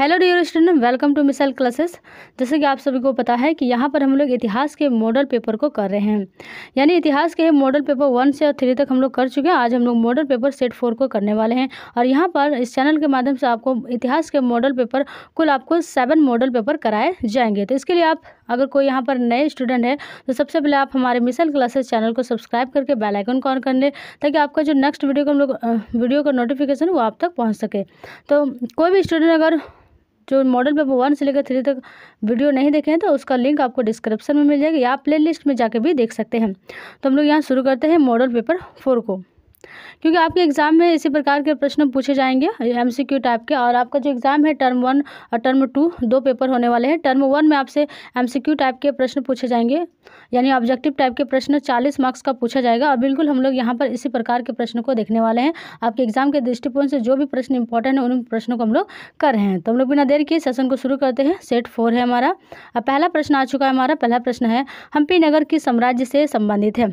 hello dear student welcome to missile classes जैसे कि आप सभी को पता है कि यहाँ पर हम लोग इतिहास के मॉडल पेपर को कर रहे हैं यानी इतिहास के मॉडल पेपर वन से और थ्री तक हम लोग कर चुके हैं आज हम लोग मॉडल पेपर सेट फोर को करने वाले हैं और यहाँ पर इस चैनल के माध्यम से आपको इतिहास के मॉडल पेपर कुल आपको सेवन मॉडल पेपर कराए जाएंगे तो इसके लिए आप अगर कोई यहाँ पर नए स्टूडेंट है तो सबसे पहले आप हमारे मिसल क्लासेस चैनल को सब्सक्राइब करके बेल आइकन को ऑन कर लें ताकि आपका जो नेक्स्ट वीडियो का हम लोग वीडियो का नोटिफिकेशन वो आप तक पहुँच सके तो कोई भी स्टूडेंट अगर जो मॉडल पेपर वन से लेकर थ्री तक वीडियो नहीं देखे हैं तो उसका लिंक आपको डिस्क्रिप्शन में मिल जाएगी आप प्ले लिस्ट में जाके भी देख सकते हैं तो हम लोग यहाँ शुरू करते हैं मॉडल पेपर फोर को क्योंकि आपके एग्ज़ाम में इसी प्रकार के प्रश्न पूछे जाएंगे एम टाइप के और आपका जो एग्ज़ाम है टर्म वन और टर्म टू दो पेपर होने वाले हैं टर्म वन में आपसे एम टाइप के प्रश्न पूछे जाएंगे यानी ऑब्जेक्टिव टाइप के प्रश्न चालीस मार्क्स का पूछा जाएगा और बिल्कुल हम लोग यहाँ पर इसी प्रकार के प्रश्न को देखने वाले हैं आपके एग्ज़ाम के दृष्टिकोण से जो भी प्रश्न इंपॉर्टेंट है उन प्रश्नों को हम लोग कर रहे हैं तो हम लोग बिना देर किए सेशन को शुरू करते हैं सेट फोर है हमारा पहला प्रश्न आ चुका है हमारा पहला प्रश्न है हम्पी नगर किस साम्राज्य से संबंधित है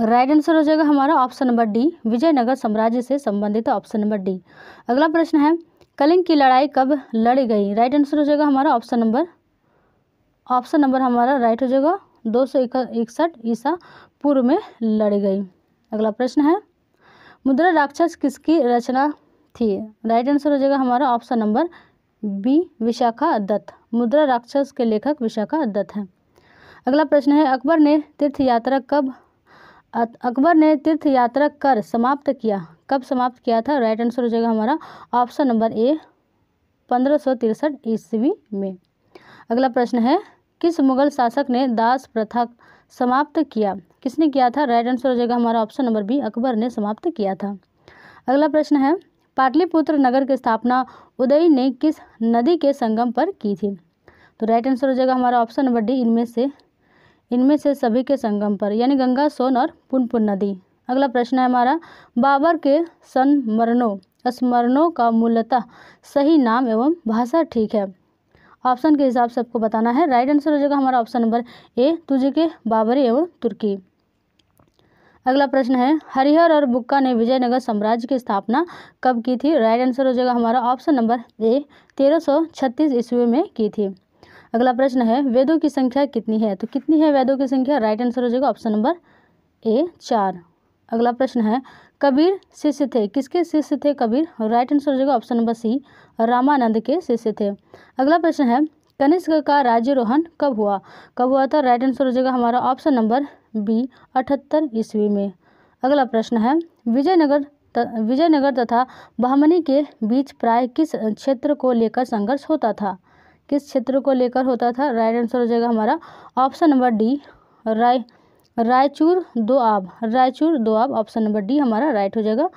राइट आंसर हो जाएगा हमारा ऑप्शन नंबर डी विजयनगर साम्राज्य से संबंधित ऑप्शन नंबर डी अगला प्रश्न है कलिंग की लड़ाई कब लड़ी गई राइट आंसर हो जाएगा हमारा ऑप्शन नंबर ऑप्शन नंबर हमारा राइट हो जाएगा दो सौ इकसठ ईसा पूर्व में लड़ी गई अगला प्रश्न है मुद्रा राक्षस किसकी रचना थी राइट आंसर हो जाएगा हमारा option number B Vishakha Datta Mudra Rakshasa के लेखक विशाखा दत्त हैं अगला प्रश्न है अकबर ने तीर्थ यात्रा कब अकबर ने तीर्थ यात्रा कर समाप्त किया कब समाप्त किया था राइट आंसर हो जाएगा हमारा ऑप्शन नंबर ए पंद्रह सौ तिरसठ ईस्वी में अगला प्रश्न है किस मुगल शासक ने दास प्रथा समाप्त किया किसने किया था राइट आंसर हो जाएगा हमारा ऑप्शन नंबर बी अकबर ने समाप्त किया था अगला प्रश्न है पाटलिपुत्र नगर की स्थापना उदय ने किस नदी के संगम पर की थी तो राइट आंसर हो जाएगा हमारा ऑप्शन नंबर डी इनमें से इनमें से सभी के संगम पर यानी गंगा सोन और पुनपुन नदी अगला प्रश्न है हमारा बाबर के संमरणों स्मरणों का मूलतः सही नाम एवं भाषा ठीक है ऑप्शन के हिसाब से आपको बताना है राइट आंसर हो जाएगा हमारा ऑप्शन नंबर ए तुझे के बाबरी एवं तुर्की अगला प्रश्न है हरिहर और बुक्का ने विजयनगर साम्राज्य की स्थापना कब की थी राइट आंसर हो जाएगा हमारा ऑप्शन नंबर ए छत्तीस ईस्वी में की थी अगला प्रश्न है वेदों की संख्या कितनी है तो कितनी है वेदों की संख्या राइट आंसर हो जाएगा ऑप्शन नंबर ए चार अगला प्रश्न है कबीर शिष्य थे किसके शिष्य थे कबीर राइट आंसर हो जाएगा ऑप्शन नंबर सी रामानंद के शिष्य थे अगला प्रश्न है कनिष्क का राज्यरोहण कब हुआ कब हुआ था राइट आंसर हो जाएगा हमारा ऑप्शन नंबर बी अठहत्तर ईस्वी में अगला प्रश्न है विजयनगर विजयनगर तथा बहमनी के बीच प्राय किस क्षेत्र को लेकर संघर्ष होता था किस क्षेत्र को लेकर होता था राइट आंसर हो जाएगा हमारा ऑप्शन नंबर डी राय Raichur Doab Raichur Doab option number D हमारा राइट हो जाएगा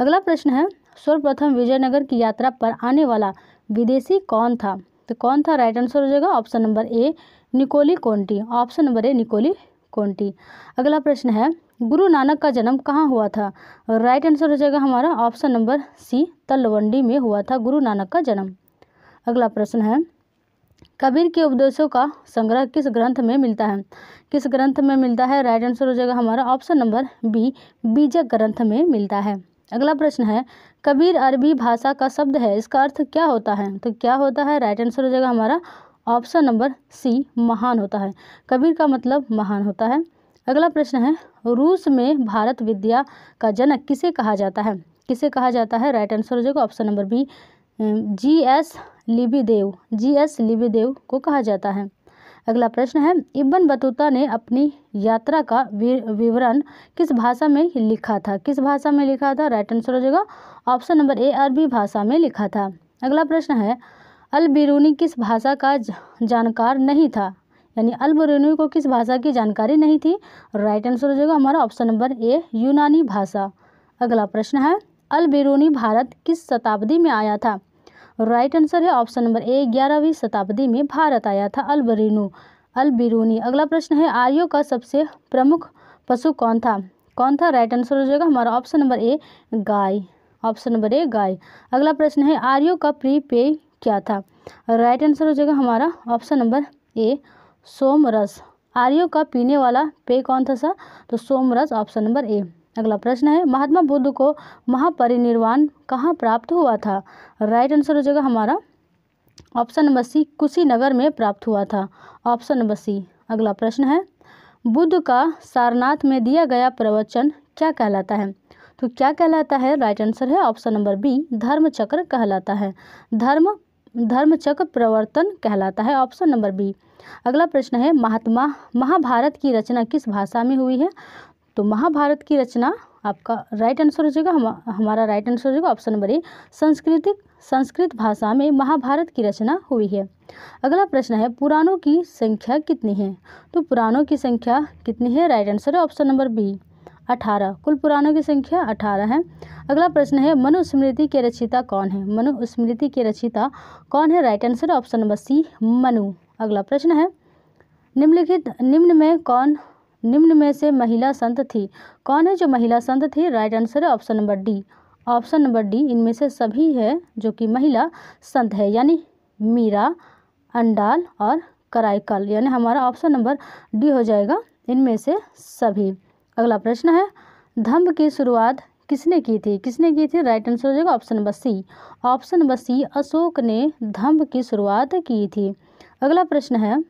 अगला प्रश्न है सर्वप्रथम विजयनगर की यात्रा पर आने वाला विदेशी कौन था तो कौन था राइट आंसर हो जाएगा option number A Nicolo Conti option number A Nicolo Conti अगला प्रश्न है गुरु नानक का जन्म कहाँ हुआ था राइट आंसर हो जाएगा हमारा ऑप्शन नंबर सी तलवंडी में हुआ था गुरु नानक का जन्म अगला प्रश्न है कबीर के उपदेशों का संग्रह किस ग्रंथ में मिलता है किस ग्रंथ में मिलता है राइट आंसर हो जाएगा हमारा ऑप्शन नंबर बी बीजक ग्रंथ में मिलता है अगला प्रश्न है कबीर अरबी भाषा का शब्द है इसका अर्थ क्या होता है तो क्या होता है राइट आंसर हो जाएगा हमारा ऑप्शन नंबर सी महान होता है कबीर का मतलब महान होता है अगला प्रश्न है रूस में भारत विद्या का जनक किसे कहा जाता है किसे कहा जाता है राइट आंसर हो जाएगा option number B G S Lebedev G S Lebedev को कहा जाता है अगला प्रश्न है इबन बतूता ने अपनी यात्रा का विवरण किस भाषा में लिखा था किस भाषा में लिखा था राइट आंसर हो जाएगा ऑप्शन नंबर ए अरबी भाषा में लिखा था अगला प्रश्न है अल बिरूनी किस भाषा का जानकार नहीं था यानी अल बिरूनी को किस भाषा की जानकारी नहीं थी राइट आंसर हो जाएगा हमारा ऑप्शन नंबर ए यूनानी भाषा अगला प्रश्न है अल बिरूनी भारत किस शताब्दी में आया था राइट आंसर है ऑप्शन नंबर ए ग्यारहवीं शताब्दी में भारत आया था अल बरीनू अल बिरूनी अगला प्रश्न है आर्यो का सबसे प्रमुख पशु कौन था कौन था राइट आंसर हो जाएगा हमारा ऑप्शन नंबर ए गाय ऑप्शन नंबर ए गाय अगला प्रश्न है आर्यो का प्री पे क्या था राइट आंसर हो जाएगा हमारा ऑप्शन नंबर ए सोमरस आर्यो का पीने वाला पेय कौन था सर तो सोमरस ऑप्शन नंबर ए अगला प्रश्न है महात्मा बुद्ध को महापरिनिर्वाण कहाँ प्राप्त हुआ था राइट आंसर हो जाएगा हमारा ऑप्शन नंबर सी कुशीनगर में प्राप्त हुआ था ऑप्शन नंबर सी अगला प्रश्न है बुद्ध का सारनाथ में दिया गया प्रवचन क्या कहलाता है तो क्या कहलाता है राइट आंसर है option number B Dharmachakra कहलाता है धर्म धर्म चक्र प्रवर्तन कहलाता है ऑप्शन नंबर बी अगला प्रश्न है महात्मा महाभारत की रचना किस भाषा में हुई है तो महाभारत की रचना आपका राइट आंसर हो जाएगा हम हमारा राइट आंसर हो जाएगा ऑप्शन नंबर ए संस्कृतिक संस्कृत भाषा में महाभारत की रचना हुई है अगला प्रश्न है पुराणों की संख्या कितनी है तो पुराणों की संख्या कितनी है राइट आंसर है ऑप्शन नंबर बी अठारह कुल पुराणों की संख्या अठारह है अगला प्रश्न है मनुस्मृति के रचिता कौन है मनुस्मृति के रचिता कौन है right answer option number C Manu अगला प्रश्न है निम्नलिखित निम्न में कौन निम्न में से महिला संत थी कौन है जो महिला संत थी राइट आंसर है option number D option number D इनमें से सभी है जो कि महिला संत है यानी मीरा अंडाल और कराइकल यानी हमारा ऑप्शन नंबर डी हो जाएगा इनमें से सभी अगला प्रश्न है धम्भ की शुरुआत किसने की थी किसने की थी राइट आंसर हो जाएगा option number C option number C Ashoka ने धम्भ की शुरुआत की थी अगला प्रश्न है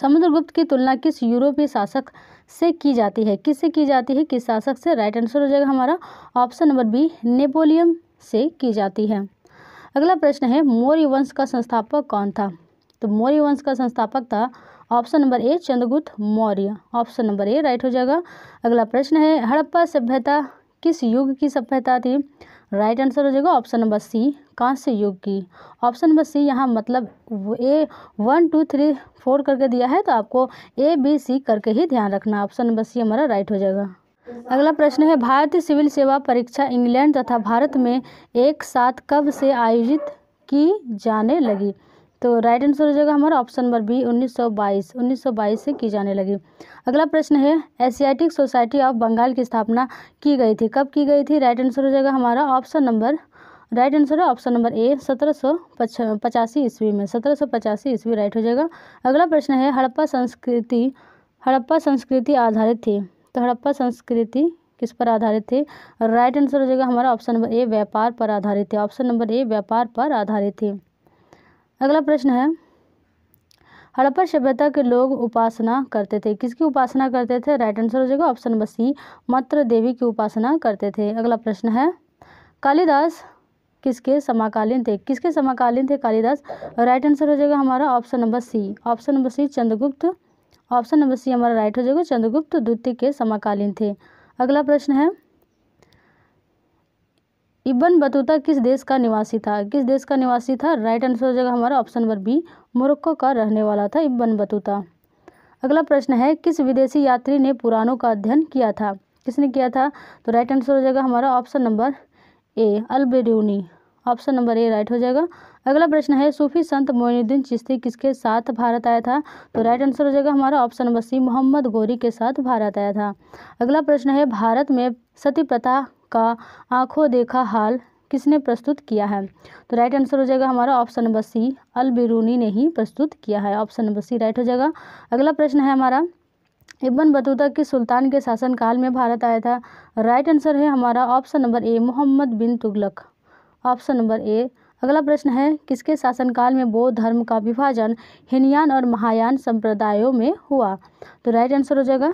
समुद्रगुप्त की तुलना किस यूरोपीय शासक से की जाती है किससे की जाती है किस शासक से राइट आंसर हो जाएगा हमारा ऑप्शन नंबर बी नेपोलियन से की जाती है अगला प्रश्न है मौर्य वंश का संस्थापक कौन था तो मौर्य वंश का संस्थापक था option number A Chandragupta Maurya option number A right हो जाएगा अगला प्रश्न है हड़प्पा सभ्यता किस युग की सभ्यता थी राइट आंसर हो जाएगा ऑप्शन नंबर सी कांस्य युग की ऑप्शन नंबर सी यहाँ मतलब A one two three four करके दिया है तो आपको ए बी सी करके ही ध्यान रखना ऑप्शन नंबर सी हमारा राइट हो जाएगा अगला प्रश्न है भारतीय सिविल सेवा परीक्षा इंग्लैंड तथा भारत में एक साथ कब से आयोजित की जाने लगी तो राइट आंसर हो जाएगा हमारा ऑप्शन नंबर बी 1922 1922 से की जाने लगी अगला प्रश्न है एशियाटिक सोसाइटी ऑफ बंगाल की स्थापना की गई थी कब की गई थी राइट आंसर हो जाएगा हमारा ऑप्शन नंबर राइट आंसर है ऑप्शन नंबर ए सत्रह सौ पचासी ईस्वी में सत्रह सौ पचासी ईस्वी राइट हो जाएगा अगला प्रश्न है हड़प्पा संस्कृति हड़प्पा संस्कृति आधारित थी तो हड़प्पा संस्कृति किस पर आधारित थी राइट आंसर हो जाएगा हमारा ऑप्शन नंबर ए व्यापार पर आधारित थी ऑप्शन नंबर ए व्यापार पर आधारित थी अगला प्रश्न है हड़प्पा सभ्यता के लोग उपासना करते थे किसकी उपासना करते थे राइट आंसर हो जाएगा ऑप्शन नंबर सी मात्र देवी की उपासना करते थे अगला प्रश्न है कालिदास किसके समकालीन थे किसके समकालीन थे कालिदास राइट आंसर हो जाएगा हमारा option number C option number C Chandragupta option number C हमारा राइट हो जाएगा चंद्रगुप्त द्वितीय के समकालीन थे अगला प्रश्न है इबन बतूता किस देश का निवासी था किस देश का निवासी था राइट आंसर हो जाएगा हमारा ऑप्शन नंबर बी मोरक्को का रहने वाला था इबन बतूता अगला प्रश्न है किस विदेशी यात्री ने पुराणों का अध्ययन किया था किसने किया था तो राइट आंसर हो जाएगा हमारा option number A Alberuni option number A right हो जाएगा अगला प्रश्न है सूफी संत मोइनुद्दीन चिश्ती किसके साथ भारत आया था तो राइट आंसर हो जाएगा हमारा ऑप्शन नंबर सी मोहम्मद गोरी के साथ भारत आया था अगला प्रश्न है भारत में सती प्रथा का आंखों देखा हाल किसने प्रस्तुत किया है तो राइट आंसर हो जाएगा हमारा option number C Al Biruni ने ही प्रस्तुत किया है ऑप्शन नंबर सी राइट हो जाएगा अगला प्रश्न है हमारा इबन बतूता किस सुल्तान के शासनकाल में भारत आया था राइट आंसर है हमारा option number A Mohammad bin Tughlaq option number A अगला प्रश्न है किसके शासनकाल में बौद्ध धर्म का विभाजन हिनयान और महायान संप्रदायों में हुआ तो राइट आंसर हो जाएगा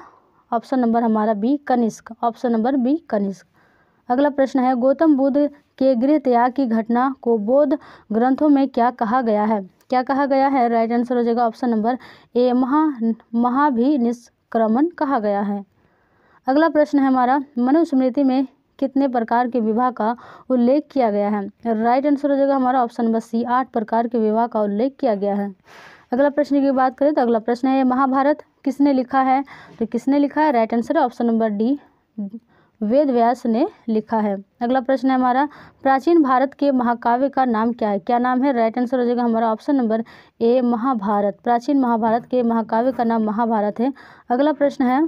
ऑप्शन नंबर हमारा B Kanishka option number B Kanishka अगला प्रश्न है गौतम बुद्ध के गृह त्याग की घटना को बौद्ध ग्रंथों में क्या कहा गया है क्या कहा गया है राइट आंसर हो जाएगा ऑप्शन नंबर ए महा महाभिनिष्क्रमण कहा गया है अगला प्रश्न है हमारा मनुस्मृति में कितने प्रकार के विवाह का उल्लेख किया गया है राइट आंसर हो जाएगा हमारा ऑप्शन नंबर सी आठ प्रकार के विवाह का उल्लेख किया गया है अगला प्रश्न की बात करें तो अगला प्रश्न है महाभारत किसने लिखा है तो किसने लिखा है right answer option number D Ved Vyas ने लिखा है अगला प्रश्न है हमारा प्राचीन भारत के महाकाव्य का नाम क्या है क्या नाम है राइट आंसर हो जाएगा हमारा ऑप्शन नंबर ए महाभारत प्राचीन महाभारत के महाकाव्य का नाम महाभारत है अगला प्रश्न है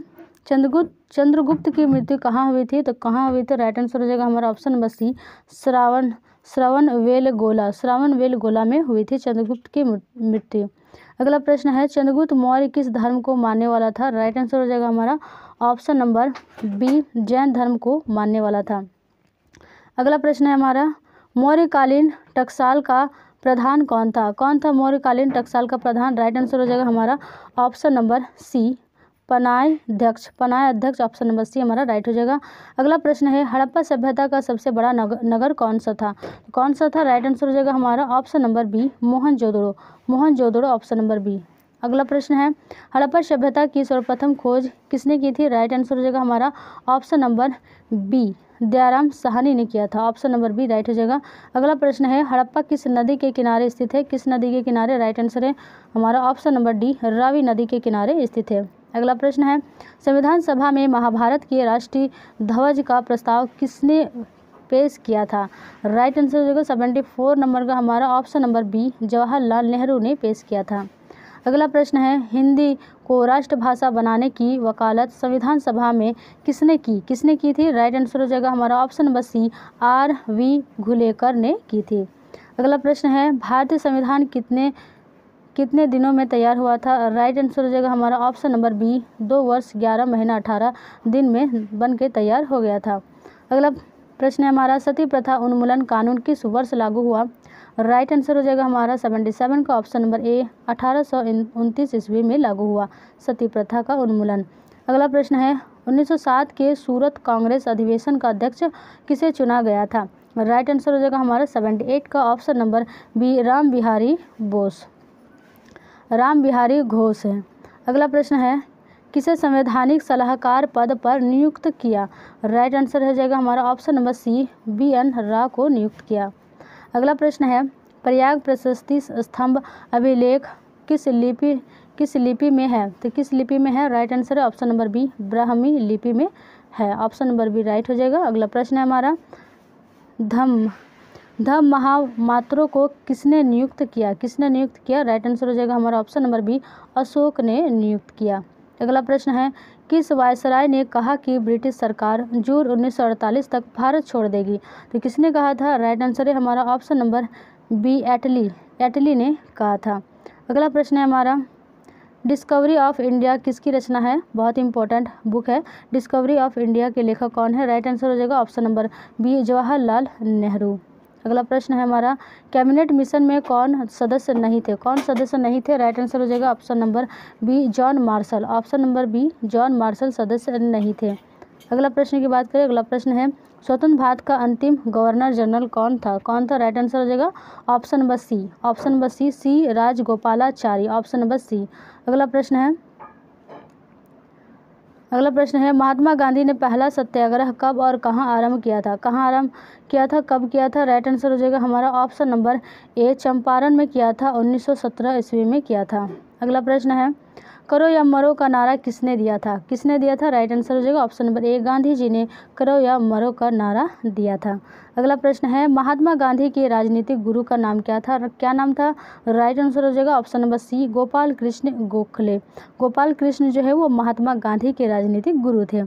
चंद्रगुप्त चंद्रगुप्त की मृत्यु कहाँ हुई थी तो कहाँ हुई थी राइट आंसर हो जाएगा हमारा option number C Shravana Shravana Belagola Shravana Belagola में हुई थी चंद्रगुप्त की मृत्यु अगला प्रश्न है चंद्रगुप्त मौर्य किस धर्म को मानने वाला था राइट आंसर हो जाएगा हमारा ऑप्शन नंबर बी जैन धर्म को मानने वाला था अगला प्रश्न है हमारा मौर्यकालीन टकसाल का प्रधान कौन था कौन था मौर्यकालीन टकसाल का प्रधान राइट आंसर हो जाएगा हमारा ऑप्शन नंबर सी पनाय अध्यक्ष पनाय अध्यक्ष ऑप्शन नंबर सी हमारा राइट हो जाएगा अगला प्रश्न है हड़प्पा सभ्यता का सबसे बड़ा नगर नगर कौन सा था कौन सा था राइट आंसर हो जाएगा हमारा option number B Mohenjodaro Mohenjodaro option number B अगला प्रश्न है हड़प्पा सभ्यता की सर्वप्रथम खोज किसने की थी राइट आंसर हो जाएगा हमारा option number B Dayaram Sahni ने किया था ऑप्शन नंबर बी राइट हो जाएगा अगला प्रश्न है हड़प्पा किस नदी के किनारे स्थित है किस नदी के किनारे राइट आंसर है हमारा ऑप्शन नंबर डी रावी नदी के किनारे स्थित है अगला प्रश्न है संविधान सभा में महाभारत के राष्ट्रीय ध्वज का प्रस्ताव किसने पेश किया था राइट आंसर हो जाएगा सेवेंटी फोर नंबर का हमारा option number B Jawaharlal Nehru ने पेश किया था अगला प्रश्न है हिंदी को राष्ट्रभाषा बनाने की वकालत संविधान सभा में किसने की किसने की थी राइट आंसर हो जाएगा हमारा option number C R V Ghulekar ने की थी अगला प्रश्न है भारतीय संविधान कितने कितने दिनों में तैयार हुआ था राइट आंसर हो जाएगा हमारा ऑप्शन नंबर बी दो वर्ष ग्यारह महीना अठारह दिन में बन के तैयार हो गया था अगला प्रश्न है हमारा सती प्रथा उन्मूलन कानून किस वर्ष लागू हुआ राइट आंसर हो जाएगा हमारा सेवेंटी सेवन का ऑप्शन नंबर ए अठारह सौ उनतीस ईस्वी में लागू हुआ सती प्रथा का उन्मूलन अगला प्रश्न है 1907 के सूरत कांग्रेस अधिवेशन का अध्यक्ष किसे चुना गया था राइट आंसर हो जाएगा हमारा सेवेंटी एट का option number B Ram Bihari Bose Ram Bihari Ghosh है अगला प्रश्न है किसे संवैधानिक सलाहकार पद पर नियुक्त किया राइट आंसर हो जाएगा हमारा option number C B N Rau को नियुक्त किया अगला प्रश्न है प्रयाग प्रशस्ति स्तंभ अभिलेख किस लिपि किस लिपि में है तो किस लिपि में है राइट आंसर है ऑप्शन नंबर बी ब्राह्मी लिपि में है ऑप्शन नंबर बी राइट हो जाएगा अगला प्रश्न है हमारा धम धम महामात्रों को किसने नियुक्त किया किसने नियुक्त किया राइट आंसर हो जाएगा हमारा ऑप्शन नंबर बी अशोक ने नियुक्त किया अगला प्रश्न है किस वायसराय ने कहा कि ब्रिटिश सरकार जून 1948 तक भारत छोड़ देगी तो किसने कहा था राइट आंसर है हमारा option number B Attlee Attlee ने कहा था अगला प्रश्न है हमारा डिस्कवरी ऑफ इंडिया किसकी रचना है बहुत इंपॉर्टेंट बुक है डिस्कवरी ऑफ इंडिया के लेखक कौन है राइट आंसर हो जाएगा option number B Jawaharlal Nehru अगला प्रश्न है हमारा कैबिनेट मिशन में कौन सदस्य नहीं थे कौन सदस्य नहीं थे राइट आंसर हो जाएगा option number B John Marshall option number B John Marshall सदस्य नहीं थे अगला प्रश्न की बात करें अगला प्रश्न है स्वतंत्र भारत का अंतिम गवर्नर जनरल कौन था कौन था राइट आंसर हो जाएगा option number C option number C C Rajagopalachari option number C अगला प्रश्न है अगला प्रश्न है महात्मा गांधी ने पहला सत्याग्रह कब और कहाँ आरंभ किया था कहाँ आरंभ किया था कब किया था राइट आंसर हो जाएगा हमारा ऑप्शन नंबर ए चंपारण में किया था 1917 ईस्वी में किया था अगला प्रश्न है करो या मरो का नारा किसने दिया था किसने दिया था राइट आंसर हो जाएगा option number A Gandhi ji ने करो या मरो का नारा दिया था अगला प्रश्न है महात्मा गांधी के राजनीतिक गुरु का नाम क्या था क्या नाम था राइट आंसर हो जाएगा option number C Gopal Krishna Gokhale Gopal Krishna जो है वो महात्मा गांधी के राजनीतिक गुरु थे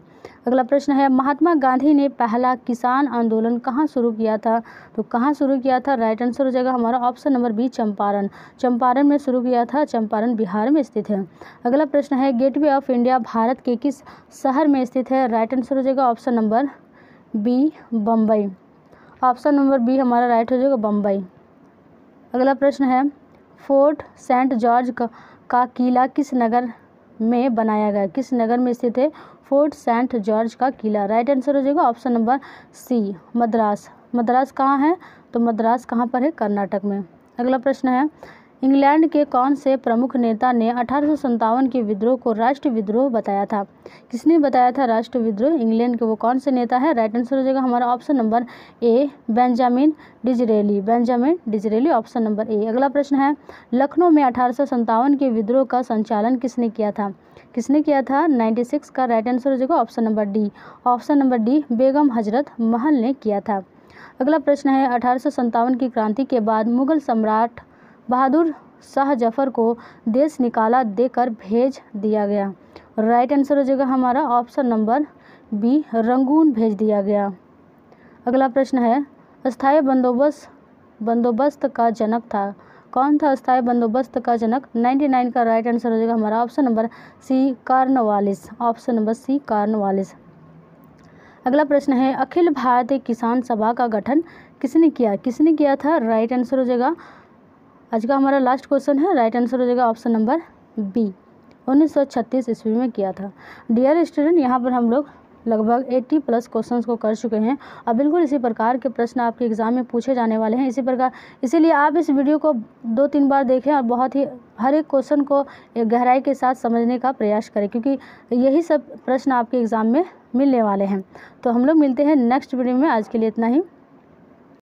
अगला प्रश्न है महात्मा गांधी ने पहला किसान आंदोलन कहाँ शुरू किया था तो कहाँ शुरू किया था राइट आंसर हो जाएगा हमारा option number B Champaran Champaran में शुरू किया था चंपारण बिहार में स्थित है अगला प्रश्न है गेटवे ऑफ इंडिया भारत के किस शहर में स्थित है राइट आंसर हो जाएगा option number B Bombay option number B हमारा राइट हो जाएगा बम्बई अगला प्रश्न है फोर्ट सेंट जॉर्ज का, का किला किस नगर में बनाया गया किस नगर में स्थित है फोर्ट सेंट जॉर्ज का किला राइट आंसर हो जाएगा option number C Madras Madras कहाँ है तो मद्रास कहाँ पर है कर्नाटक में अगला प्रश्न है इंग्लैंड के कौन से प्रमुख नेता ने अठारह के विद्रोह को राष्ट्र विद्रोह बताया था किसने बताया था राष्ट्र विद्रोह इंग्लैंड के वो कौन से नेता है राइट आंसर हो जाएगा हमारा option number A Benjamin Disraeli Benjamin Disraeli option number A अगला प्रश्न है लखनऊ में अठारह के विद्रोह का संचालन किसने किया था किसने किया था 96 का राइट आंसर हो जाएगा option number D option number D Begum Hazrat Mahal ने किया था अगला प्रश्न है अठारह की क्रांति के बाद मुगल सम्राट बहादुर शाह जफ़र को देश निकाला देकर भेज दिया गया राइट आंसर हो जाएगा हमारा ऑप्शन नंबर बी रंगून भेज दिया गया अगला प्रश्न है अस्थायी बंदोबस्त बंदोबस्त का जनक था कौन था अस्थायी बंदोबस्त का जनक 99 का राइट आंसर हो जाएगा हमारा option number C Cornwallis option number C Cornwallis अगला प्रश्न है अखिल भारतीय किसान सभा का गठन किसने किया किसने किया था राइट आंसर हो जाएगा आज का हमारा लास्ट क्वेश्चन है राइट आंसर हो जाएगा ऑप्शन नंबर बी 1936 ईस्वी में किया था डियर स्टूडेंट यहाँ पर हम लोग लगभग 80 प्लस क्वेश्चंस को कर चुके हैं और बिल्कुल इसी प्रकार के प्रश्न आपके एग्ज़ाम में पूछे जाने वाले हैं इसी प्रकार इसीलिए आप इस वीडियो को दो तीन बार देखें और बहुत ही हर एक क्वेश्चन को गहराई के साथ समझने का प्रयास करें क्योंकि यही सब प्रश्न आपके एग्ज़ाम में मिलने वाले हैं तो हम लोग मिलते हैं नेक्स्ट वीडियो में आज के लिए इतना ही